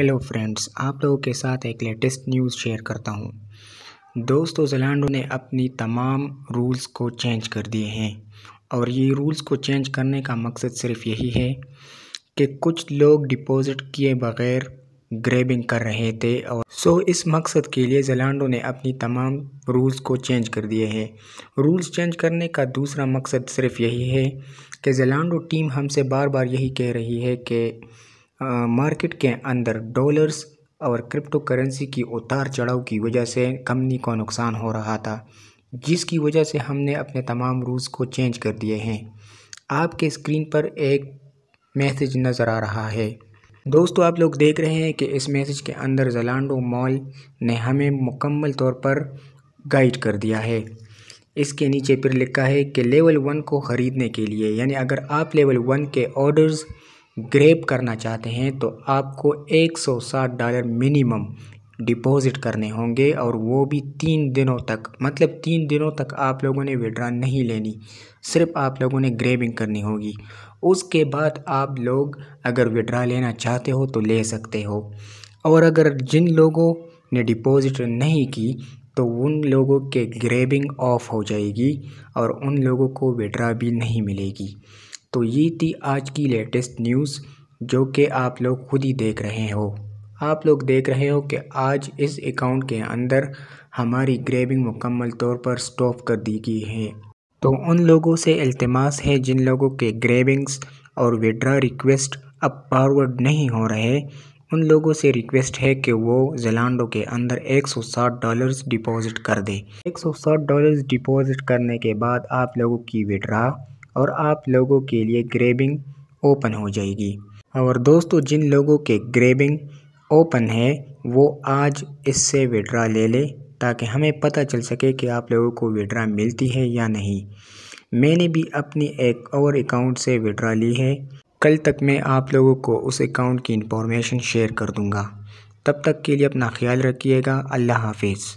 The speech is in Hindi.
हेलो फ्रेंड्स आप लोगों के साथ एक लेटेस्ट न्यूज़ शेयर करता हूँ दोस्तों जलांडो ने अपनी तमाम रूल्स को चेंज कर दिए हैं और ये रूल्स को चेंज करने का मकसद सिर्फ यही है कि कुछ लोग डिपॉजिट किए बगैर ग्रेबिंग कर रहे थे और सो इस मकसद के लिए जलांडो ने अपनी तमाम रूल्स को चेंज कर दिए हैं रूल्स चेंज करने का दूसरा मकसद सिर्फ यही है कि जलांडो टीम हमसे बार बार यही कह रही है कि मार्केट के अंदर डॉलर्स और क्रिप्टो करेंसी की उतार चढ़ाव की वजह से कंपनी को नुकसान हो रहा था जिसकी वजह से हमने अपने तमाम रूल्स को चेंज कर दिए हैं आपके स्क्रीन पर एक मैसेज नज़र आ रहा है दोस्तों आप लोग देख रहे हैं कि इस मैसेज के अंदर जलांडो मॉल ने हमें मुकम्मल तौर पर गाइड कर दिया है इसके नीचे फिर लिखा है कि लेवल वन को ख़रीदने के लिए यानी अगर आप लेवल वन के ऑर्डर्स ग्रेप करना चाहते हैं तो आपको 160 डॉलर मिनिमम डिपॉज़िट करने होंगे और वो भी तीन दिनों तक मतलब तीन दिनों तक आप लोगों ने विड्रा नहीं लेनी सिर्फ आप लोगों ने ग्रेबिंग करनी होगी उसके बाद आप लोग अगर विड्रा लेना चाहते हो तो ले सकते हो और अगर जिन लोगों ने डिपॉज़िट नहीं की तो उन लोगों के ग्रेबिंग ऑफ हो जाएगी और उन लोगों को विड्रा भी नहीं मिलेगी तो ये थी आज की लेटेस्ट न्यूज़ जो कि आप लोग खुद ही देख रहे हो आप लोग देख रहे हो कि आज इस अकाउंट के अंदर हमारी ग्रेबिंग मुकम्मल तौर पर स्टॉप कर दी गई है तो उन लोगों से अल्तमास है जिन लोगों के ग्रेबिंग्स और विड्रा रिक्वेस्ट अब फॉरवर्ड नहीं हो रहे उन लोगों से रिक्वेस्ट है कि वो जलांडो के अंदर 160 डॉलर्स डिपॉजिट कर दें 160 डॉलर्स डिपॉजिट करने के बाद आप लोगों की विड्रा और आप लोगों के लिए ग्रेबिंग ओपन हो जाएगी और दोस्तों जिन लोगों के ग्रेबिंग ओपन है वो आज इससे विड्रा ले लें ताकि हमें पता चल सके कि आप लोगों को विड्रा मिलती है या नहीं मैंने भी अपनी एक और अकाउंट से विड्रा ली है कल तक मैं आप लोगों को उस अकाउंट की इन्फॉर्मेशन शेयर कर दूंगा तब तक के लिए अपना ख्याल रखिएगा अल्लाह हाफिज़